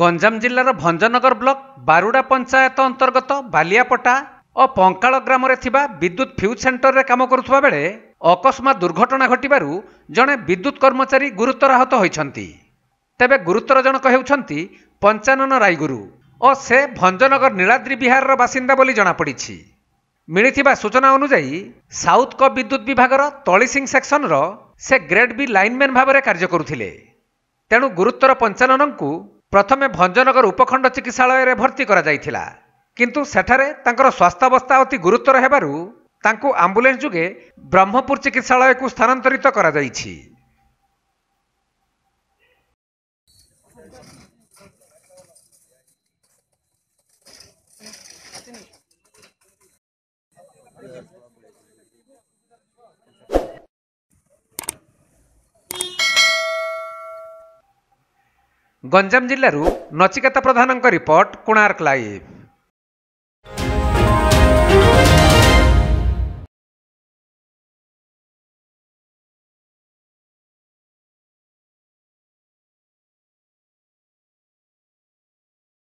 ଗଞ୍ଜାମ ଜିଲ୍ଲାର ଭଞ୍ଜନଗର ବ୍ଲକ ବାରୁଡ଼ା ପଞ୍ଚାୟତ ଅନ୍ତର୍ଗତ ବାଲିଆପଟା ଓ ପଙ୍କାଳ ଗ୍ରାମରେ ଥିବା ବିଦ୍ୟୁତ୍ ଫ୍ୟୁଜ୍ ସେଣ୍ଟରରେ କାମ କରୁଥିବା ବେଳେ ଅକସ୍ମାତ ଦୁର୍ଘଟଣା ଘଟିବାରୁ ଜଣେ ବିଦ୍ୟୁତ୍ କର୍ମଚାରୀ ଗୁରୁତର ଆହତ ହୋଇଛନ୍ତି ତେବେ ଗୁରୁତର ଜଣକ ହେଉଛନ୍ତି ପଞ୍ଚାନନ ରାଇଗୁରୁ ଓ ସେ ଭଞ୍ଜନଗର ନୀଳାଦ୍ରି ବିହାରର ବାସିନ୍ଦା ବୋଲି ଜଣାପଡ଼ିଛି ମିଳିଥିବା ସୂଚନା ଅନୁଯାୟୀ ସାଉଥ୍ କପ୍ ବିଦ୍ୟୁତ୍ ବିଭାଗର ତଳିସିଂ ସେକ୍ସନର ସେ ଗ୍ରେଡ୍ ବି ଲାଇନମ୍ୟାନ୍ ଭାବରେ କାର୍ଯ୍ୟ କରୁଥିଲେ ତେଣୁ ଗୁରୁତର ପଞ୍ଚାନନଙ୍କୁ ପ୍ରଥମେ ଭଞ୍ଜନଗର ଉପଖଣ୍ଡ ଚିକିତ୍ସାଳୟରେ ଭର୍ତ୍ତି କରାଯାଇଥିଲା କିନ୍ତୁ ସେଠାରେ ତାଙ୍କର ସ୍ୱାସ୍ଥ୍ୟାବସ୍ଥା ଅତି ଗୁରୁତର ହେବାରୁ ତାଙ୍କୁ ଆମ୍ବୁଲାନ୍ସ ଯୋଗେ ବ୍ରହ୍ମପୁର ଚିକିତ୍ସାଳୟକୁ ସ୍ଥାନାନ୍ତରିତ କରାଯାଇଛି ଗଞ୍ଜାମ ଜିଲ୍ଲାରୁ ନଚିକେତା ପ୍ରଧାନଙ୍କ ରିପୋର୍ଟ କୋଣାର୍କ ଲାଇଭ୍